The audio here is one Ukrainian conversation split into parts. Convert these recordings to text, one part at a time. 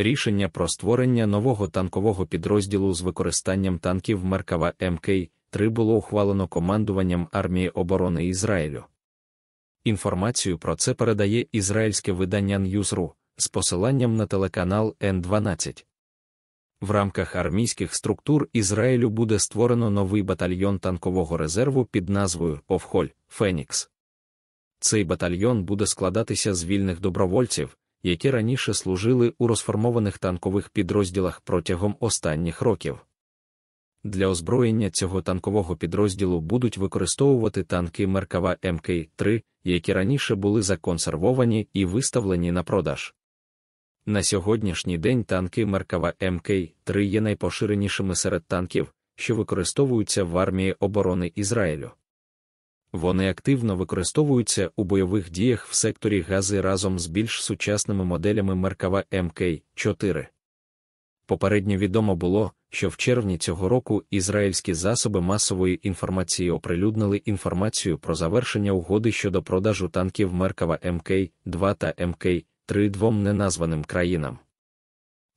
Рішення про створення нового танкового підрозділу з використанням танків Меркава МК-3 було ухвалено командуванням армії оборони Ізраїлю. Інформацію про це передає ізраїльське видання Ньюзру з посиланням на телеканал Н12. В рамках армійських структур Ізраїлю буде створено новий батальйон танкового резерву під назвою Овхоль Фенікс. Цей батальйон буде складатися з вільних добровольців які раніше служили у розформованих танкових підрозділах протягом останніх років. Для озброєння цього танкового підрозділу будуть використовувати танки Меркава МК-3, які раніше були законсервовані і виставлені на продаж. На сьогоднішній день танки Меркава МК-3 є найпоширенішими серед танків, що використовуються в армії оборони Ізраїлю. Вони активно використовуються у бойових діях в секторі гази разом з більш сучасними моделями Меркава МК-4. Попередньо відомо було, що в червні цього року ізраїльські засоби масової інформації оприлюднили інформацію про завершення угоди щодо продажу танків Меркава МК-2 та МК-3 двом неназваним країнам.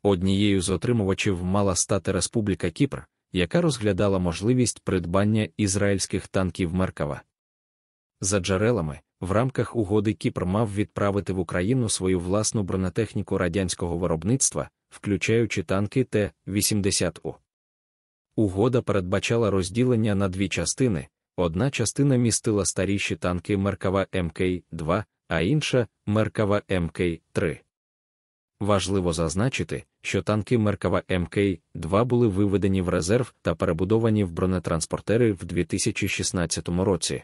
Однією з отримувачів мала стати Республіка Кіпр, яка розглядала можливість придбання ізраїльських танків Меркава. За джерелами, в рамках угоди Кіпр мав відправити в Україну свою власну бронетехніку радянського виробництва, включаючи танки Т-80У. Угода передбачала розділення на дві частини. Одна частина містила старіші танки Меркава МК-2, а інша Меркава МК-3. Важливо зазначити, що танки Меркава МК-2 були виведені в резерв та перебудовані в бронетранспортери в 2016 році.